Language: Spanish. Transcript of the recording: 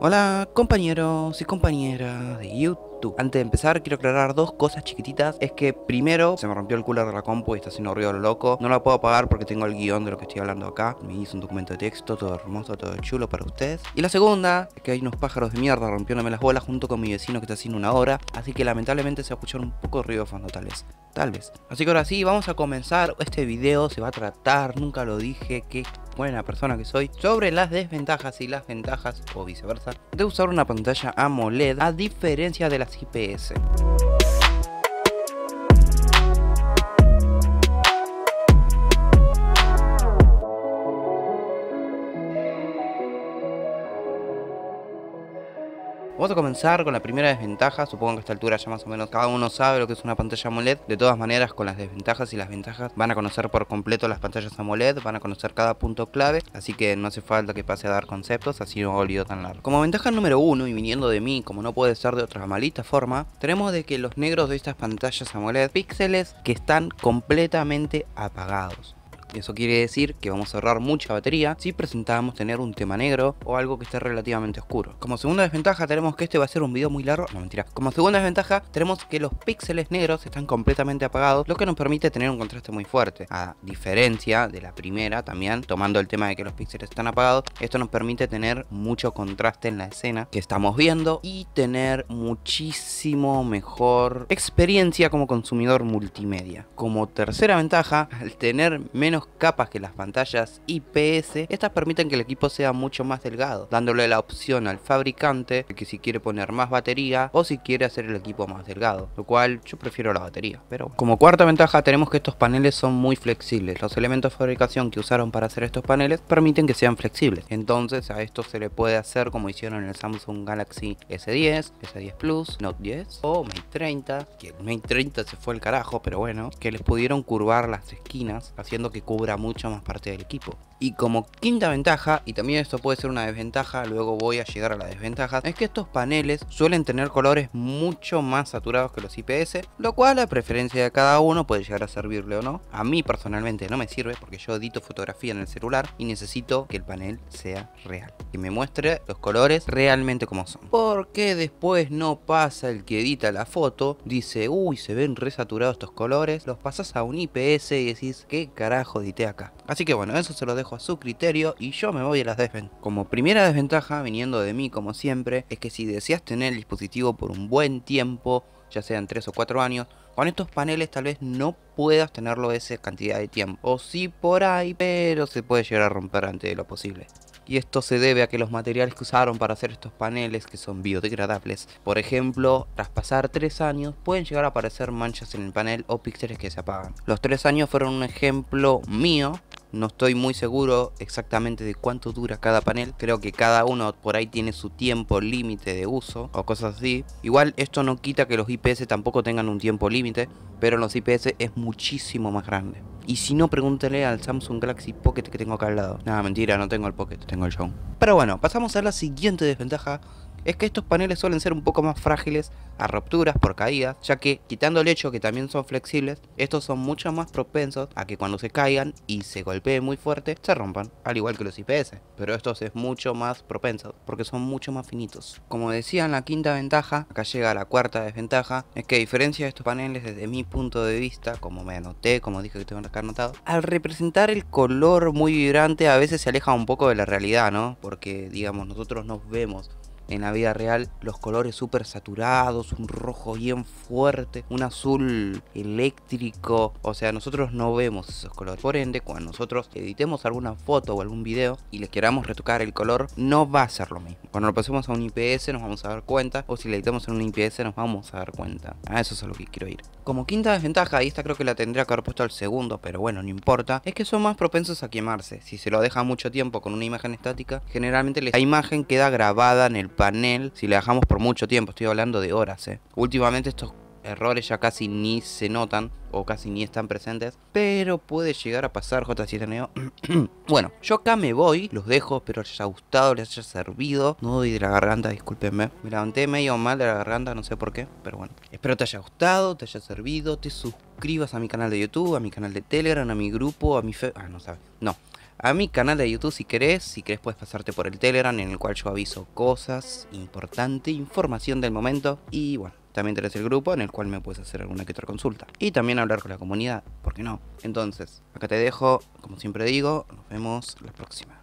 Hola compañeros y compañeras de YouTube. Antes de empezar quiero aclarar dos cosas chiquititas. Es que primero se me rompió el culo de la compu y está haciendo ruido loco. No la puedo apagar porque tengo el guión de lo que estoy hablando acá. Me hizo un documento de texto todo hermoso, todo chulo para ustedes. Y la segunda que hay unos pájaros de mierda rompiéndome las bolas junto con mi vecino que está haciendo una hora. Así que lamentablemente se va a escuchar un poco de ruido de fondo tal vez. Tal vez. Así que ahora sí, vamos a comenzar. Este video se va a tratar, nunca lo dije, que buena persona que soy, sobre las desventajas y las ventajas, o viceversa, de usar una pantalla AMOLED a diferencia de las IPS. Vamos a comenzar con la primera desventaja, supongo que a esta altura ya más o menos cada uno sabe lo que es una pantalla AMOLED. De todas maneras, con las desventajas y las ventajas van a conocer por completo las pantallas AMOLED, van a conocer cada punto clave, así que no hace falta que pase a dar conceptos, así no olvido tan largo. Como ventaja número uno, y viniendo de mí, como no puede ser de otra malita forma, tenemos de que los negros de estas pantallas AMOLED, píxeles que están completamente apagados. Eso quiere decir que vamos a ahorrar mucha batería si presentábamos tener un tema negro o algo que esté relativamente oscuro. Como segunda desventaja tenemos que este va a ser un video muy largo, no mentira. Como segunda desventaja tenemos que los píxeles negros están completamente apagados, lo que nos permite tener un contraste muy fuerte. A diferencia de la primera también, tomando el tema de que los píxeles están apagados, esto nos permite tener mucho contraste en la escena que estamos viendo y tener muchísimo mejor experiencia como consumidor multimedia. Como tercera ventaja, al tener menos capas que las pantallas IPS, estas permiten que el equipo sea mucho más delgado, dándole la opción al fabricante de que si quiere poner más batería o si quiere hacer el equipo más delgado, lo cual yo prefiero la batería. Pero como cuarta ventaja tenemos que estos paneles son muy flexibles. Los elementos de fabricación que usaron para hacer estos paneles permiten que sean flexibles. Entonces a esto se le puede hacer como hicieron en el Samsung Galaxy S10, S10 Plus, Note 10 o Mate 30, que el Mate 30 se fue el carajo, pero bueno, que les pudieron curvar las esquinas haciendo que cubra mucho más parte del equipo. Y como quinta ventaja, y también esto puede ser una desventaja, luego voy a llegar a las desventajas es que estos paneles suelen tener colores mucho más saturados que los IPS, lo cual a preferencia de cada uno puede llegar a servirle o no. A mí personalmente no me sirve porque yo edito fotografía en el celular y necesito que el panel sea real, que me muestre los colores realmente como son. Porque después no pasa el que edita la foto, dice, uy, se ven resaturados estos colores, los pasas a un IPS y decís, ¿qué carajo acá. Así que bueno, eso se lo dejo a su criterio y yo me voy a las desventajas. Como primera desventaja, viniendo de mí como siempre, es que si deseas tener el dispositivo por un buen tiempo, ya sean 3 o 4 años, con estos paneles tal vez no puedas tenerlo esa cantidad de tiempo. O sí por ahí, pero se puede llegar a romper antes de lo posible y esto se debe a que los materiales que usaron para hacer estos paneles, que son biodegradables, por ejemplo, tras pasar 3 años pueden llegar a aparecer manchas en el panel o píxeles que se apagan. Los 3 años fueron un ejemplo mío no estoy muy seguro exactamente de cuánto dura cada panel. Creo que cada uno por ahí tiene su tiempo límite de uso o cosas así. Igual esto no quita que los IPS tampoco tengan un tiempo límite, pero los IPS es muchísimo más grande. Y si no, pregúntele al Samsung Galaxy Pocket que tengo acá al lado. Nada, mentira, no tengo el Pocket, tengo el show. Pero bueno, pasamos a la siguiente desventaja es que estos paneles suelen ser un poco más frágiles a rupturas por caídas, ya que quitando el hecho que también son flexibles, estos son mucho más propensos a que cuando se caigan y se golpeen muy fuerte, se rompan, al igual que los IPS, pero estos es mucho más propensos porque son mucho más finitos. Como decía en la quinta ventaja, acá llega la cuarta desventaja, es que a diferencia de estos paneles desde mi punto de vista, como me anoté, como dije que tengo acá anotado, al representar el color muy vibrante a veces se aleja un poco de la realidad, ¿no? Porque digamos, nosotros nos vemos en la vida real los colores súper saturados, un rojo bien fuerte, un azul eléctrico. O sea, nosotros no vemos esos colores. Por ende, cuando nosotros editemos alguna foto o algún video y le queramos retocar el color, no va a ser lo mismo. Cuando lo pasemos a un IPS nos vamos a dar cuenta, o si le editamos en un IPS nos vamos a dar cuenta. A eso es a lo que quiero ir. Como quinta desventaja, y esta creo que la tendría que haber puesto al segundo, pero bueno, no importa, es que son más propensos a quemarse. Si se lo deja mucho tiempo con una imagen estática, generalmente la imagen queda grabada en el panel si la dejamos por mucho tiempo, estoy hablando de horas, eh. Últimamente estos errores ya casi ni se notan o casi ni están presentes, pero puede llegar a pasar j 7 bueno, yo acá me voy, los dejo, espero les haya gustado, les haya servido. No doy de la garganta, discúlpenme. Me levanté medio mal de la garganta, no sé por qué, pero bueno. Espero te haya gustado, te haya servido, te suscribas a mi canal de YouTube, a mi canal de Telegram, a mi grupo, a mi fe... Ah, no sabes. No a mi canal de YouTube si querés. Si querés puedes pasarte por el Telegram en el cual yo aviso cosas importantes, información del momento. Y bueno, también tenés el grupo en el cual me puedes hacer alguna que otra consulta. Y también hablar con la comunidad, ¿por qué no? Entonces, acá te dejo, como siempre digo, nos vemos la próxima.